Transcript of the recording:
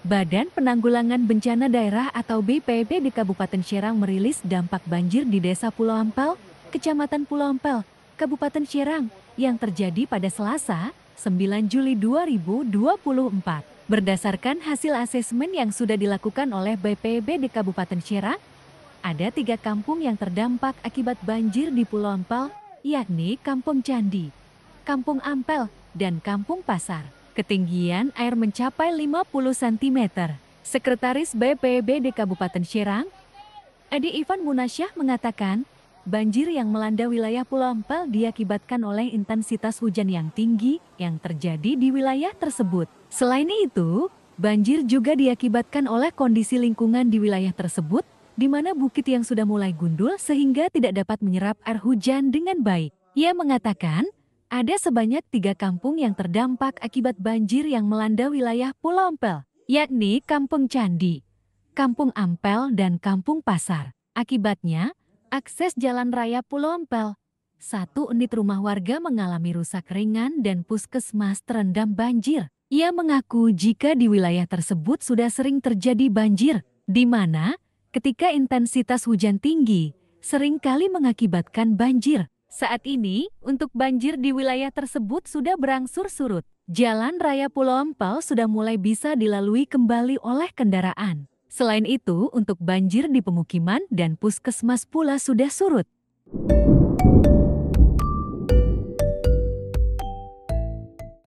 Badan Penanggulangan Bencana Daerah atau BPB di Kabupaten Serang merilis dampak banjir di Desa Pulau Ampel, Kecamatan Pulau Ampel, Kabupaten Serang, yang terjadi pada Selasa, 9 Juli 2024. Berdasarkan hasil asesmen yang sudah dilakukan oleh BPB di Kabupaten Serang, ada tiga kampung yang terdampak akibat banjir di Pulau Ampel, yakni Kampung Candi, Kampung Ampel, dan Kampung Pasar. Ketinggian air mencapai 50 cm. Sekretaris BPBD Kabupaten Serang, Edi Ivan Munasyah mengatakan, banjir yang melanda wilayah Pulau Ampel diakibatkan oleh intensitas hujan yang tinggi yang terjadi di wilayah tersebut. Selain itu, banjir juga diakibatkan oleh kondisi lingkungan di wilayah tersebut, di mana bukit yang sudah mulai gundul sehingga tidak dapat menyerap air hujan dengan baik. Ia mengatakan, ada sebanyak tiga kampung yang terdampak akibat banjir yang melanda wilayah Pulau Ampel, yakni Kampung Candi, Kampung Ampel, dan Kampung Pasar. Akibatnya, akses jalan raya Pulau Ampel, satu unit rumah warga mengalami rusak ringan dan puskesmas terendam banjir. Ia mengaku jika di wilayah tersebut sudah sering terjadi banjir, di mana ketika intensitas hujan tinggi, seringkali mengakibatkan banjir. Saat ini, untuk banjir di wilayah tersebut sudah berangsur surut. Jalan Raya Pulau Empal sudah mulai bisa dilalui kembali oleh kendaraan. Selain itu, untuk banjir di pemukiman dan puskesmas pula sudah surut.